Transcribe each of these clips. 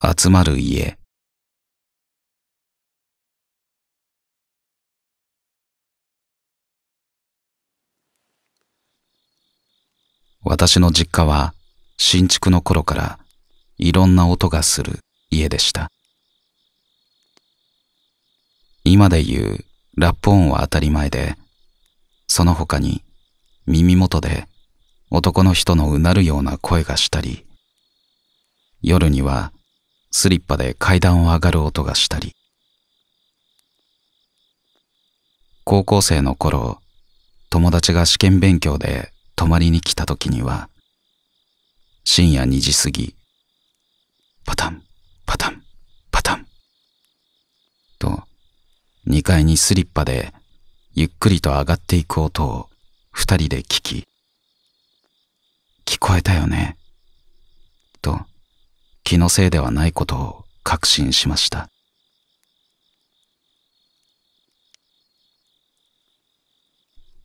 集まる家私の実家は新築の頃からいろんな音がする家でした今で言うラップ音は当たり前でその他に耳元で男の人のうなるような声がしたり夜にはスリッパで階段を上がる音がしたり高校生の頃友達が試験勉強で泊まりに来た時には深夜2時過ぎパタンパタンパタンと2階にスリッパでゆっくりと上がっていく音を二人で聞き聞こえたよねと気のせいではないことを確信しました。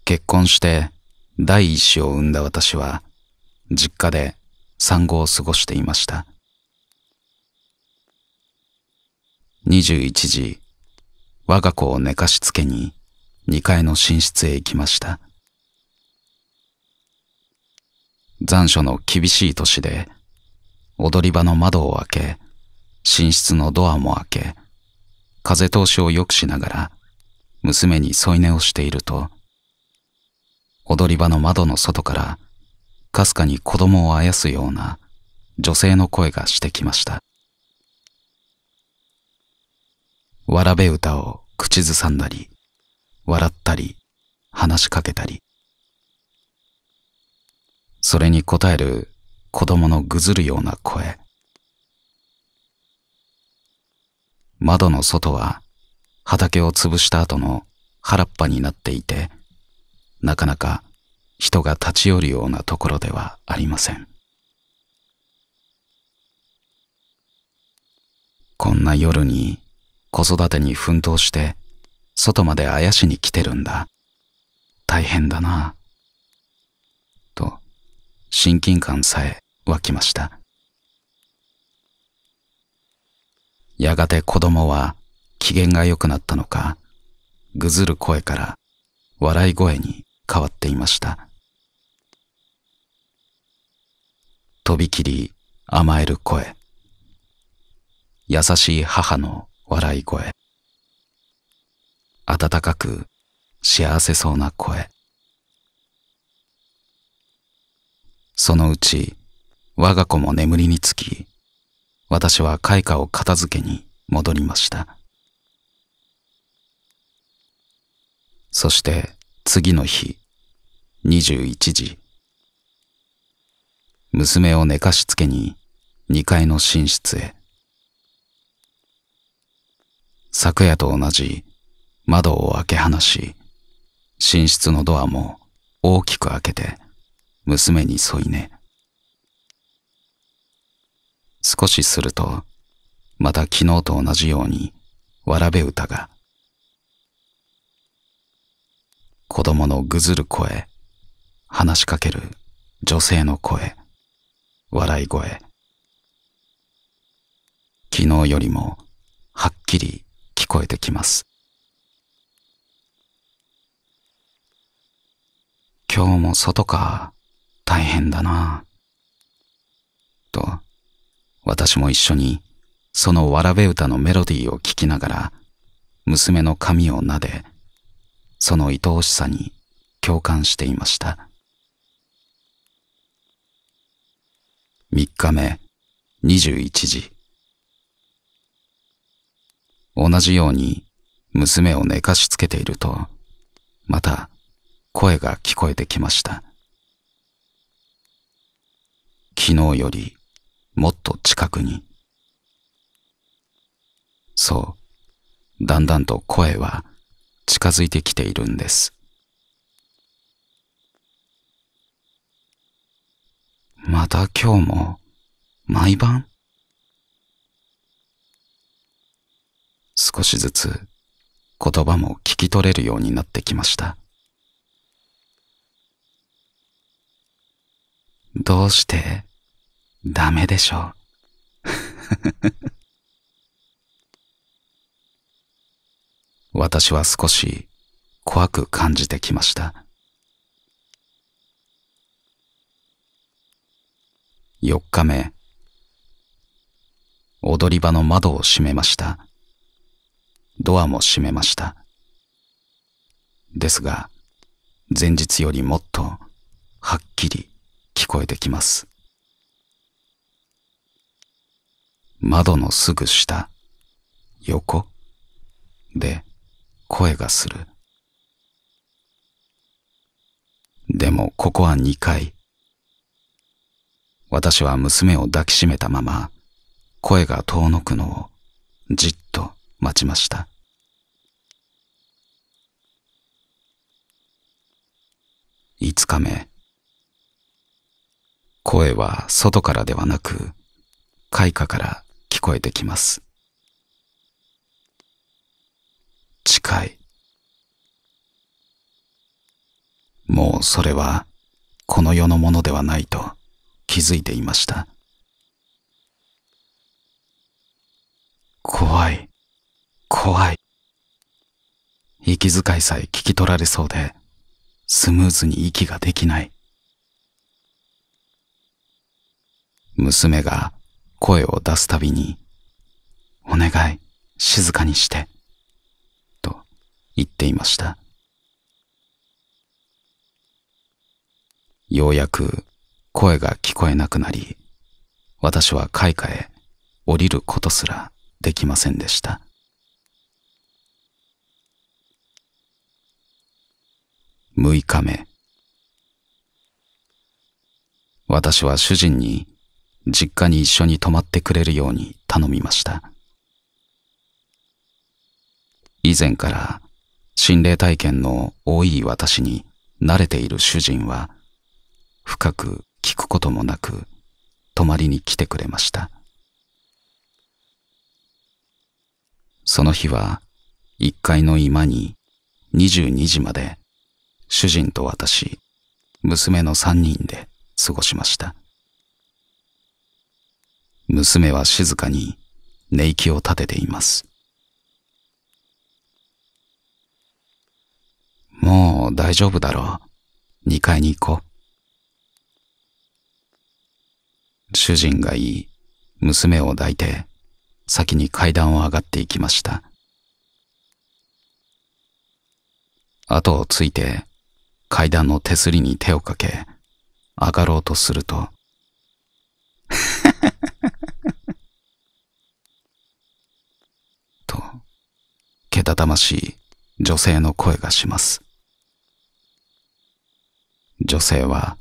結婚して第一子を産んだ私は実家で産後を過ごしていました。21時、我が子を寝かしつけに2階の寝室へ行きました。残暑の厳しい年で踊り場の窓を開け、寝室のドアも開け、風通しを良くしながら、娘に添い寝をしていると、踊り場の窓の外から、かすかに子供をあやすような女性の声がしてきました。わらべ歌を口ずさんだり、笑ったり、話しかけたり。それに応える子供のぐずるような声。窓の外は畑を潰した後の原っぱになっていて、なかなか人が立ち寄るようなところではありません。こんな夜に子育てに奮闘して外まであやしに来てるんだ。大変だなと親近感さえ湧きました。やがて子供は機嫌が良くなったのか、ぐずる声から笑い声に変わっていました。とびきり甘える声。優しい母の笑い声。温かく幸せそうな声。そのうち我が子も眠りにつき、私は開花を片付けに戻りました。そして次の日、21時。娘を寝かしつけに2階の寝室へ。昨夜と同じ窓を開け放し、寝室のドアも大きく開けて娘に添い寝。少しすると、また昨日と同じように、わらべ歌が。子供のぐずる声、話しかける女性の声、笑い声。昨日よりも、はっきり聞こえてきます。今日も外か、大変だなと、私も一緒にそのわらべ歌のメロディーを聴きながら娘の髪を撫で、その愛おしさに共感していました。三日目、二十一時。同じように娘を寝かしつけていると、また声が聞こえてきました。昨日よりもっと近くに。そう、だんだんと声は近づいてきているんです。また今日も毎晩少しずつ言葉も聞き取れるようになってきました。どうしてダメでしょう。私は少し怖く感じてきました。四日目、踊り場の窓を閉めました。ドアも閉めました。ですが、前日よりもっとはっきり聞こえてきます。窓のすぐ下、横で声がする。でもここは二階。私は娘を抱きしめたまま、声が遠のくのをじっと待ちました。五日目。声は外からではなく、開花からこえてきます。近い。もうそれはこの世のものではないと気づいていました。怖い、怖い。息遣いさえ聞き取られそうで、スムーズに息ができない。娘が声を出すたびに、お願い、静かにして、と言っていました。ようやく声が聞こえなくなり、私は階下へ降りることすらできませんでした。6日目。私は主人に実家に一緒に泊まってくれるように頼みました。以前から心霊体験の多い私に慣れている主人は深く聞くこともなく泊まりに来てくれました。その日は一階の居間に22時まで主人と私、娘の3人で過ごしました。娘は静かに寝息を立てています。もう大丈夫だろう。2階に行こう。主人が言い、娘を抱いて、先に階段を上がっていきました。後をついて、階段の手すりに手をかけ、上がろうとすると、けたたましい女性の声がします。女性は、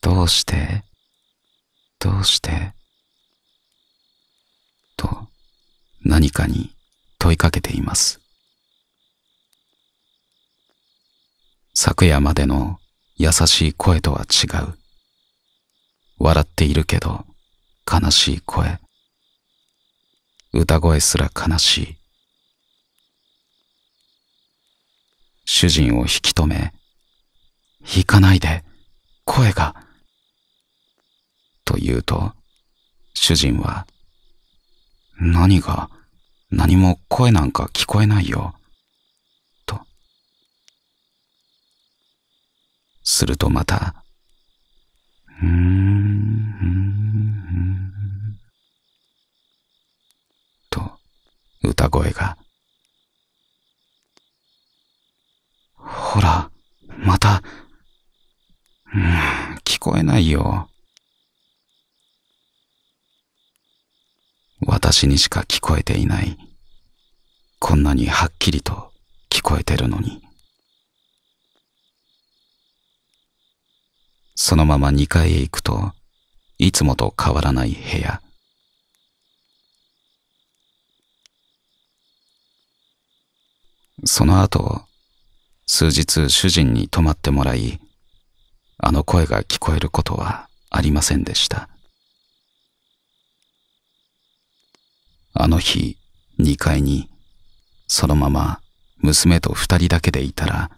どうしてどうしてと何かに問いかけています。昨夜までの優しい声とは違う。笑っているけど悲しい声。歌声すら悲しい。主人を引き止め、行かないで、声が。と言うと、主人は、何が、何も声なんか聞こえないよ、と。するとまた、うーん、と、歌声が。ほら、また、うん、聞こえないよ。私にしか聞こえていない。こんなにはっきりと聞こえてるのに。そのまま2階へ行くと、いつもと変わらない部屋。その後、数日主人に泊まってもらい、あの声が聞こえることはありませんでした。あの日、二階に、そのまま娘と二人だけでいたら、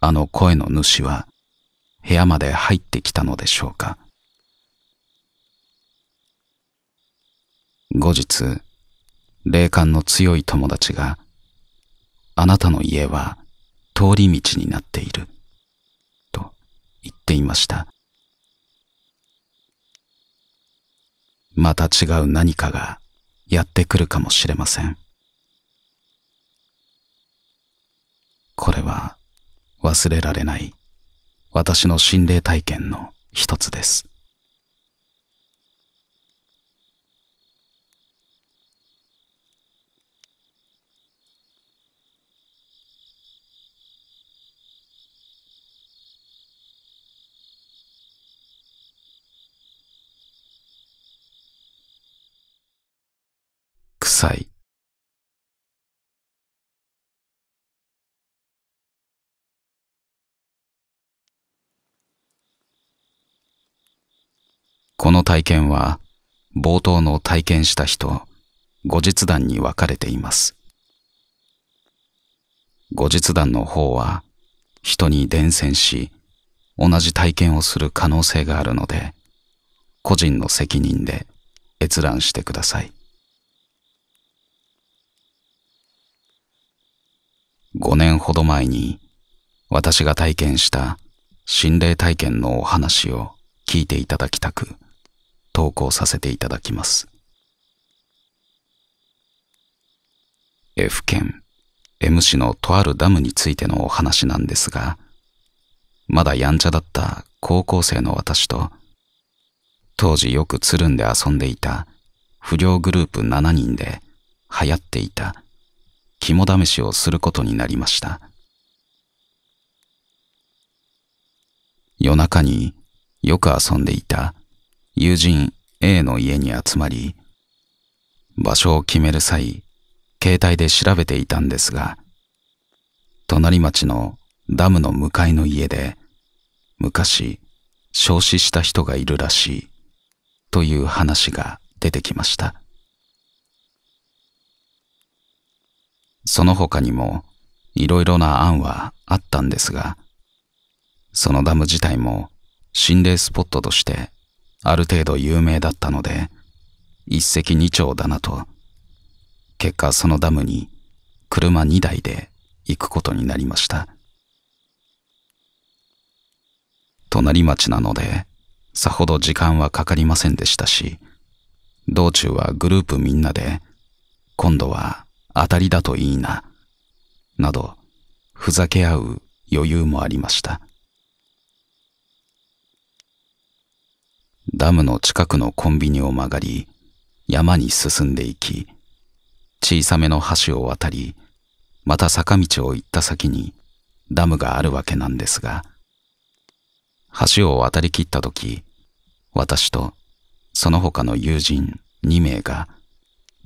あの声の主は部屋まで入ってきたのでしょうか。後日、霊感の強い友達が、あなたの家は通り道になっている、と言っていました。また違う何かがやってくるかもしれません。これは忘れられない私の心霊体験の一つです。歳。この体験は冒頭の体験した人、後日談に分かれています。後日談の方は人に伝染し、同じ体験をする可能性があるので、個人の責任で閲覧してください。5年ほど前に私が体験した心霊体験のお話を聞いていただきたく投稿させていただきます。F 県 M 市のとあるダムについてのお話なんですが、まだやんちゃだった高校生の私と、当時よくつるんで遊んでいた不良グループ7人で流行っていた肝試しをすることになりました夜中によく遊んでいた友人 A の家に集まり場所を決める際携帯で調べていたんですが隣町のダムの向かいの家で昔焼死した人がいるらしいという話が出てきましたその他にもいろいろな案はあったんですが、そのダム自体も心霊スポットとしてある程度有名だったので、一石二鳥だなと、結果そのダムに車二台で行くことになりました。隣町なので、さほど時間はかかりませんでしたし、道中はグループみんなで、今度は当たりだといいな、など、ふざけ合う余裕もありました。ダムの近くのコンビニを曲がり、山に進んでいき、小さめの橋を渡り、また坂道を行った先にダムがあるわけなんですが、橋を渡り切った時、私とその他の友人2名が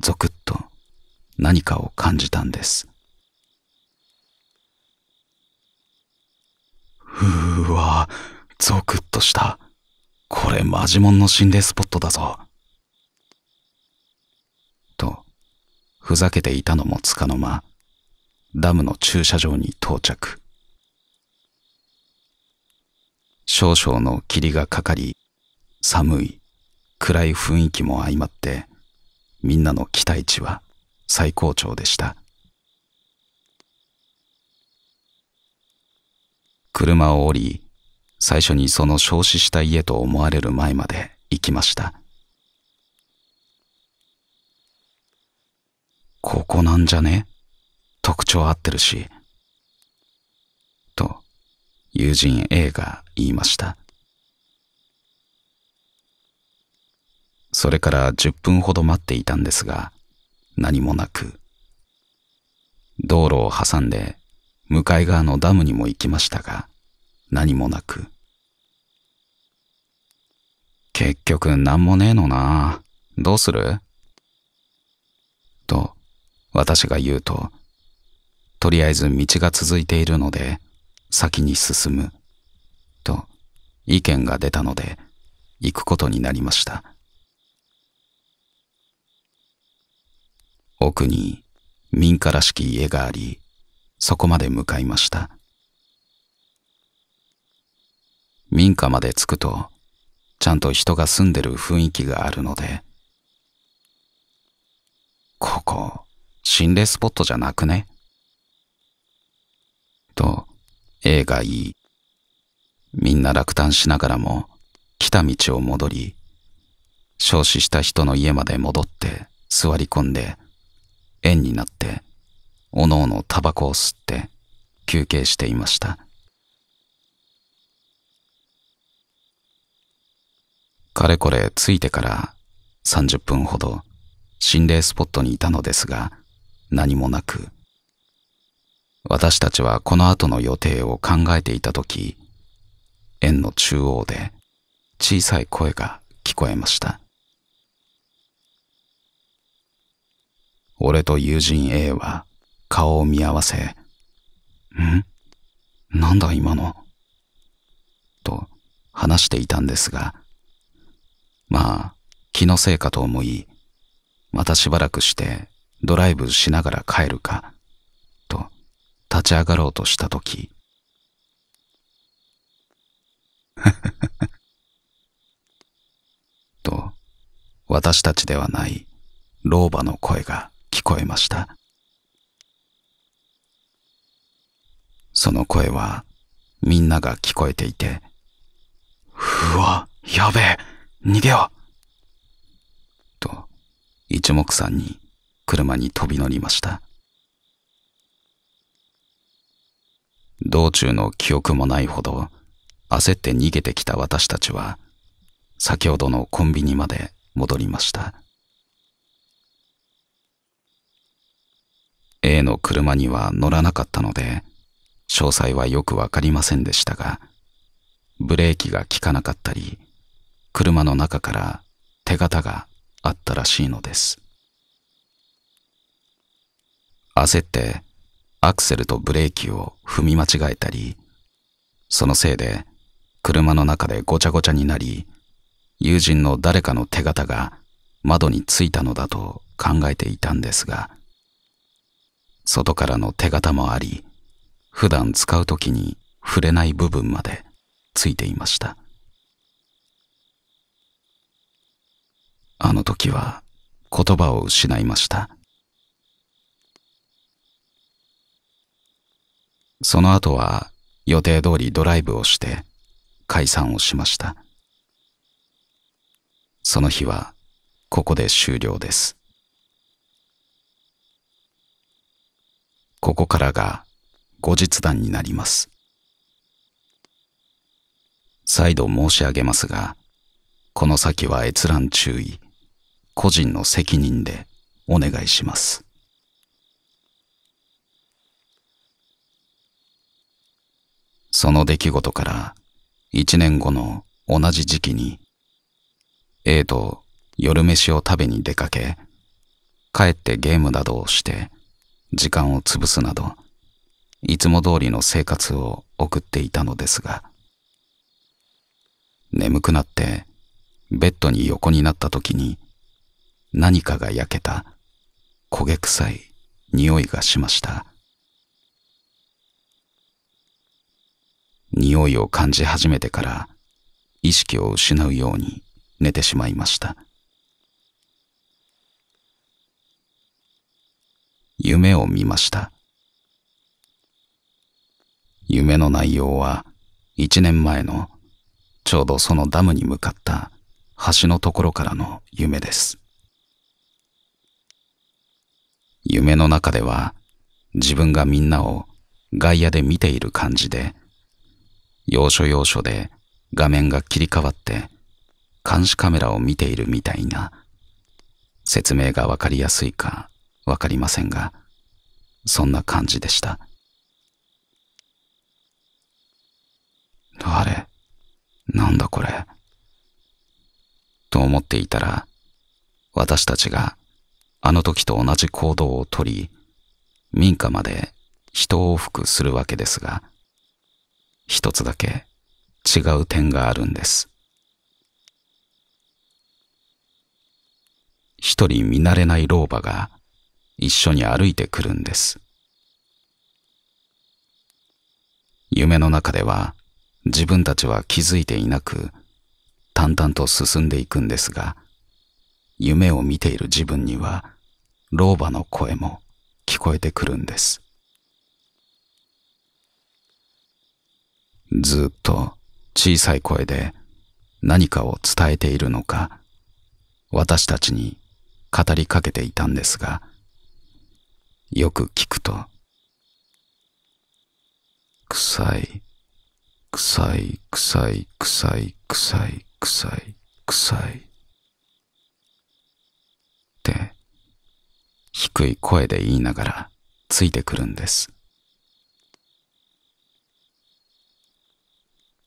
ゾクッ何かを感じたんです。うわ、ゾクッとした。これマジモンの心霊スポットだぞ。と、ふざけていたのもつかの間、ダムの駐車場に到着。少々の霧がかかり、寒い、暗い雰囲気も相まって、みんなの期待値は最高潮でした車を降り最初にその焼死した家と思われる前まで行きましたここなんじゃね特徴合ってるし。と、友人 A が言いました。それから10分ほど待っていたんですが、何もなく、道路を挟んで向かい側のダムにも行きましたが、何もなく、結局何もねえのなどうすると、私が言うと、とりあえず道が続いているので、先に進む、と意見が出たので、行くことになりました。奥に民家らしき家があり、そこまで向かいました。民家まで着くと、ちゃんと人が住んでる雰囲気があるので、ここ、心霊スポットじゃなくねと、A が言い、みんな落胆しながらも、来た道を戻り、焼死した人の家まで戻って座り込んで、円になっておのおのタバコを吸って休憩していましたかれこれ着いてから30分ほど心霊スポットにいたのですが何もなく私たちはこの後の予定を考えていた時円の中央で小さい声が聞こえました俺と友人 A は顔を見合わせ、んなんだ今のと話していたんですが、まあ、気のせいかと思い、またしばらくしてドライブしながら帰るか、と立ち上がろうとしたとき、と、私たちではない老婆の声がこえました。その声はみんなが聞こえていて、うわ、やべえ、逃げようと、一目散に車に飛び乗りました。道中の記憶もないほど焦って逃げてきた私たちは、先ほどのコンビニまで戻りました。A の車には乗らなかったので、詳細はよくわかりませんでしたが、ブレーキが効かなかったり、車の中から手形があったらしいのです。焦ってアクセルとブレーキを踏み間違えたり、そのせいで車の中でごちゃごちゃになり、友人の誰かの手形が窓についたのだと考えていたんですが、外からの手形もあり、普段使う時に触れない部分までついていました。あの時は言葉を失いました。その後は予定通りドライブをして解散をしました。その日はここで終了です。ここからが後日談になります。再度申し上げますが、この先は閲覧注意、個人の責任でお願いします。その出来事から一年後の同じ時期に A と夜飯を食べに出かけ帰ってゲームなどをして時間を潰すなど、いつも通りの生活を送っていたのですが、眠くなってベッドに横になった時に何かが焼けた焦げ臭い匂いがしました。匂いを感じ始めてから意識を失うように寝てしまいました。夢を見ました。夢の内容は、一年前の、ちょうどそのダムに向かった橋のところからの夢です。夢の中では、自分がみんなを外野で見ている感じで、要所要所で画面が切り替わって、監視カメラを見ているみたいな、説明がわかりやすいかわかりませんが、そんな感じでした。あれなんだこれと思っていたら、私たちがあの時と同じ行動をとり、民家まで人往復するわけですが、一つだけ違う点があるんです。一人見慣れない老婆が一緒に歩いてくるんです。夢の中では自分たちは気づいていなく淡々と進んでいくんですが夢を見ている自分には老婆の声も聞こえてくるんですずっと小さい声で何かを伝えているのか私たちに語りかけていたんですがよく聞くと、臭い、臭い、臭い、臭い、臭い、臭い、臭い。って、低い声で言いながら、ついてくるんです。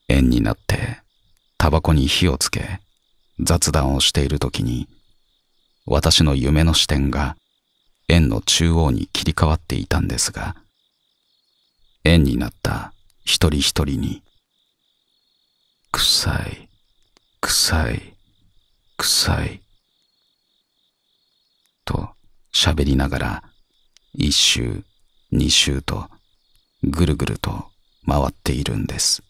縁になって、タバコに火をつけ、雑談をしているときに、私の夢の視点が円の中央に切り替わっていたんですが、円になった一人一人に、臭い、臭い、臭い、と喋りながら、一周、二周と、ぐるぐると回っているんです。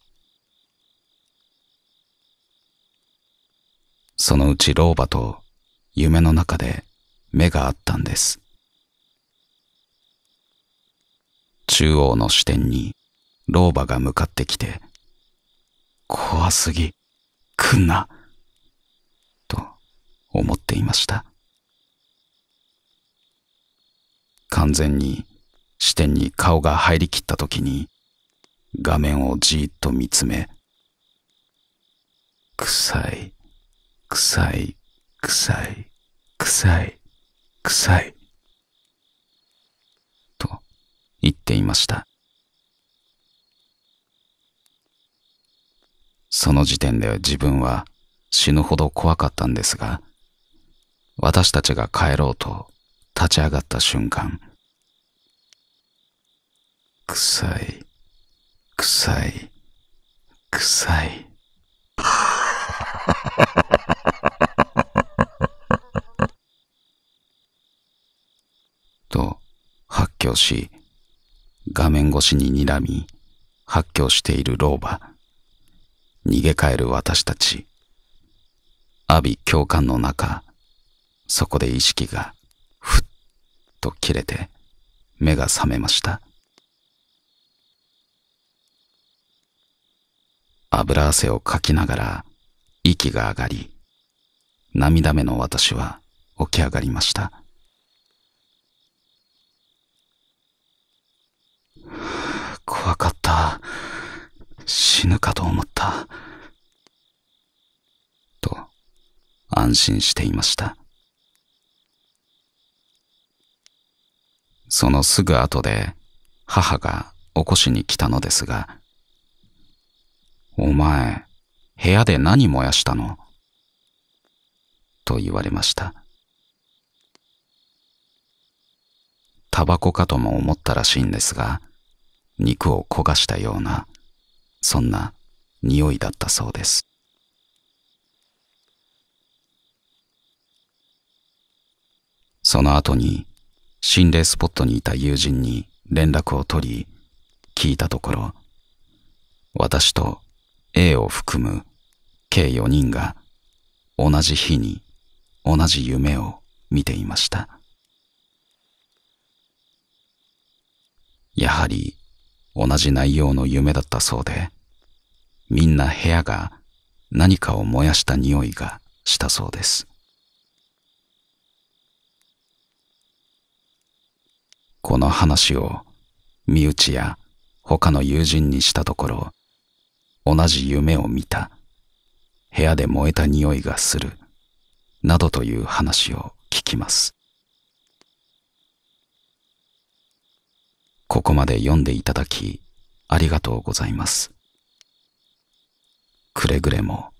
そのうち老婆と夢の中で目があったんです。中央の支点に老婆が向かってきて、怖すぎ、来んな、と思っていました。完全に視点に顔が入りきった時に画面をじーっと見つめ、臭い、臭い、臭い、臭い、臭い。言っていました。その時点で自分は死ぬほど怖かったんですが、私たちが帰ろうと立ち上がった瞬間、臭い、臭い、臭い。と発狂し、画面越しに睨み、発狂している老婆。逃げ帰る私たち。阿鼻共感の中、そこで意識が、ふっと切れて、目が覚めました。油汗をかきながら、息が上がり、涙目の私は起き上がりました。怖かった。死ぬかと思った。と、安心していました。そのすぐ後で、母が起こしに来たのですが、お前、部屋で何燃やしたのと言われました。タバコかとも思ったらしいんですが、肉を焦がしたようなそんな匂いだったそうですその後に心霊スポットにいた友人に連絡を取り聞いたところ私と A を含む計4人が同じ日に同じ夢を見ていましたやはり同じ内容の夢だったそうで、みんな部屋が何かを燃やした匂いがしたそうです。この話を身内や他の友人にしたところ、同じ夢を見た、部屋で燃えた匂いがする、などという話を聞きます。ここまで読んでいただき、ありがとうございます。くれぐれも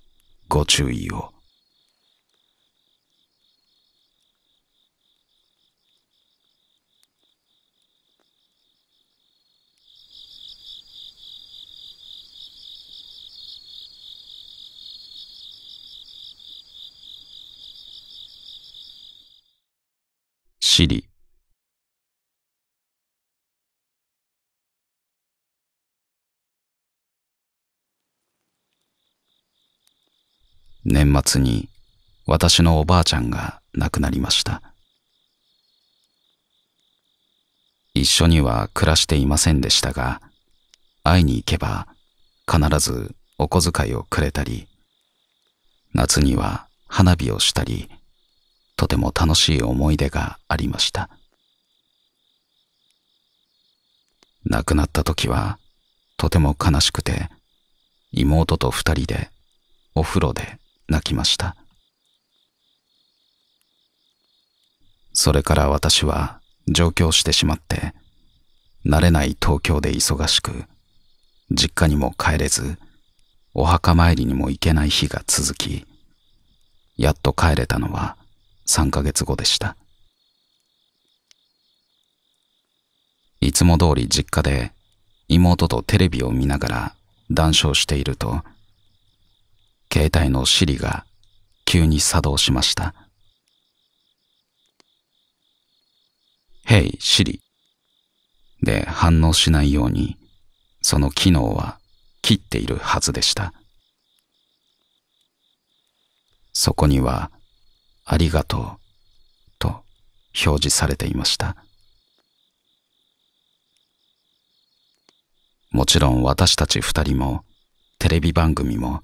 ご注意を。シリ年末に私のおばあちゃんが亡くなりました。一緒には暮らしていませんでしたが、会いに行けば必ずお小遣いをくれたり、夏には花火をしたり、とても楽しい思い出がありました。亡くなった時はとても悲しくて、妹と二人でお風呂で泣きましたそれから私は上京してしまって慣れない東京で忙しく実家にも帰れずお墓参りにも行けない日が続きやっと帰れたのは3ヶ月後でしたいつも通り実家で妹とテレビを見ながら談笑していると携帯のシリが急に作動しました。Hey s で反応しないようにその機能は切っているはずでした。そこにはありがとうと表示されていました。もちろん私たち二人もテレビ番組も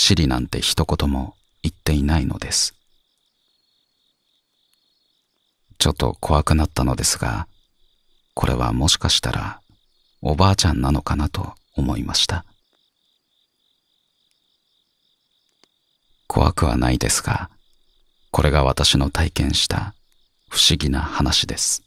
シリなんて一言も言っていないのです。ちょっと怖くなったのですが、これはもしかしたらおばあちゃんなのかなと思いました。怖くはないですが、これが私の体験した不思議な話です。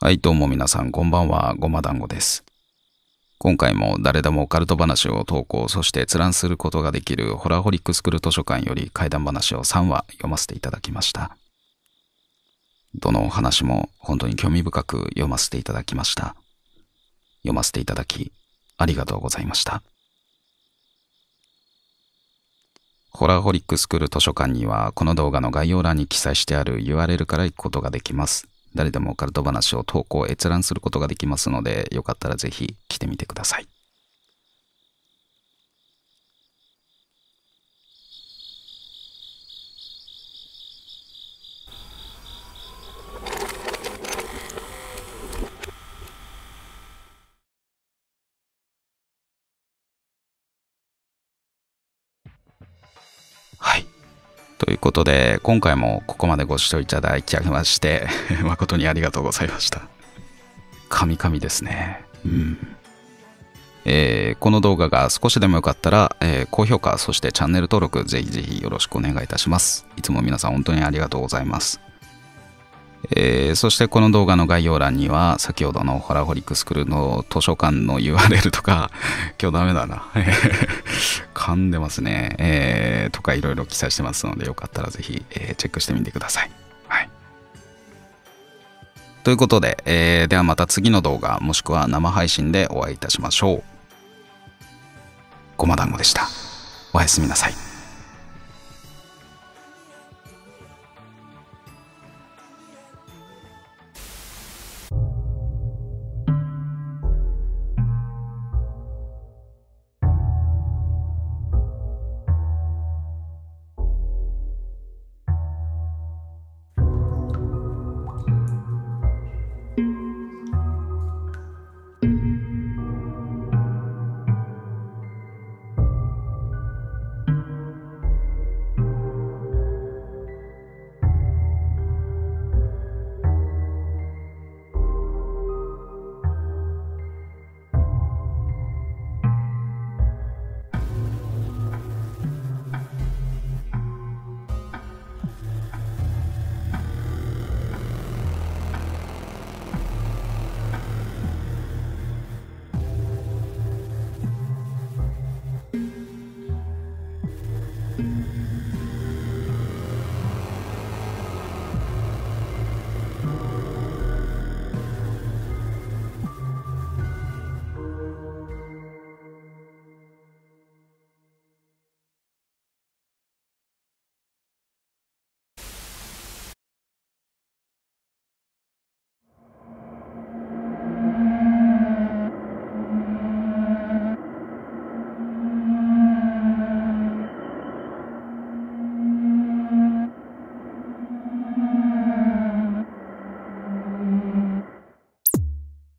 はい、どうも皆さん、こんばんは、ごま団子です。今回も誰でもオカルト話を投稿、そして閲覧することができるホラーホリックスクール図書館より怪談話を3話読ませていただきました。どのお話も本当に興味深く読ませていただきました。読ませていただき、ありがとうございました。ホラーホリックスクール図書館にはこの動画の概要欄に記載してある URL から行くことができます。誰でもオカルト話を投稿、閲覧することができますので、よかったらぜひ来てみてください。はい。いうことで、今回もここまでご視聴いただきまして、誠にありがとうございました。神々ですね。うん。えー、この動画が少しでもよかったら、えー、高評価、そしてチャンネル登録、ぜひぜひよろしくお願いいたします。いつも皆さん本当にありがとうございます。えー、そしてこの動画の概要欄には、先ほどのホラホリックスクールの図書館の URL とか、今日ダメだな。噛んでますね。えー、とかいろいろ記載してますので、よかったらぜひ、えー、チェックしてみてください。はい。ということで、えー、ではまた次の動画、もしくは生配信でお会いいたしましょう。ごま団子でした。おやすみなさい。